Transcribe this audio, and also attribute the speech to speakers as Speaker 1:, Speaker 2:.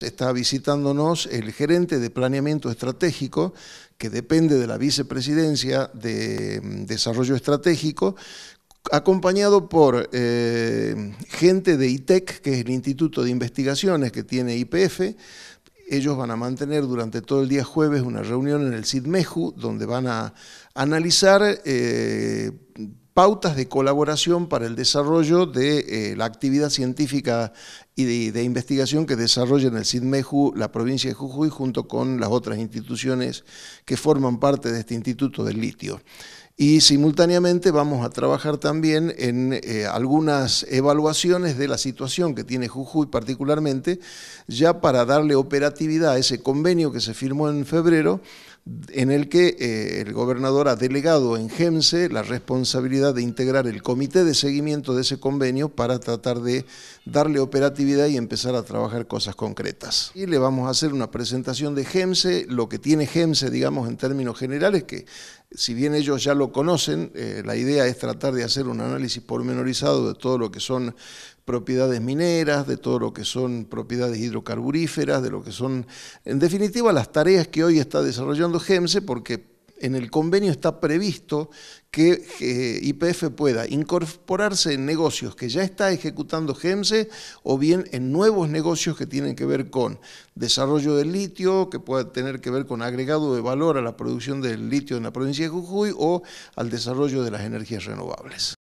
Speaker 1: Está visitándonos el gerente de planeamiento estratégico, que depende de la vicepresidencia de mm, desarrollo estratégico, acompañado por eh, gente de ITEC, que es el Instituto de Investigaciones que tiene IPF. Ellos van a mantener durante todo el día jueves una reunión en el CIDMEJU, donde van a analizar eh, pautas de colaboración para el desarrollo de eh, la actividad científica y de, investigación que desarrolla en el CIDMEJU la provincia de Jujuy junto con las otras instituciones que forman parte de este Instituto del Litio. Y simultáneamente vamos a trabajar también en eh, algunas evaluaciones de la situación que tiene Jujuy particularmente, ya para darle operatividad a ese convenio que se firmó en febrero, en el que eh, el gobernador ha delegado en GEMSE la responsabilidad de integrar el comité de seguimiento de ese convenio para tratar de darle operatividad y empezar a trabajar cosas concretas. Y le vamos a hacer una presentación de GEMSE, lo que tiene GEMSE, digamos, en términos generales, que si bien ellos ya lo conocen, eh, la idea es tratar de hacer un análisis pormenorizado de todo lo que son propiedades mineras, de todo lo que son propiedades hidrocarburíferas, de lo que son, en definitiva, las tareas que hoy está desarrollando GEMSE, porque en el convenio está previsto que eh, IPF pueda incorporarse en negocios que ya está ejecutando GEMSE e o bien en nuevos negocios que tienen que ver con desarrollo del litio, que pueda tener que ver con agregado de valor a la producción del litio en la provincia de Jujuy o al desarrollo de las energías renovables.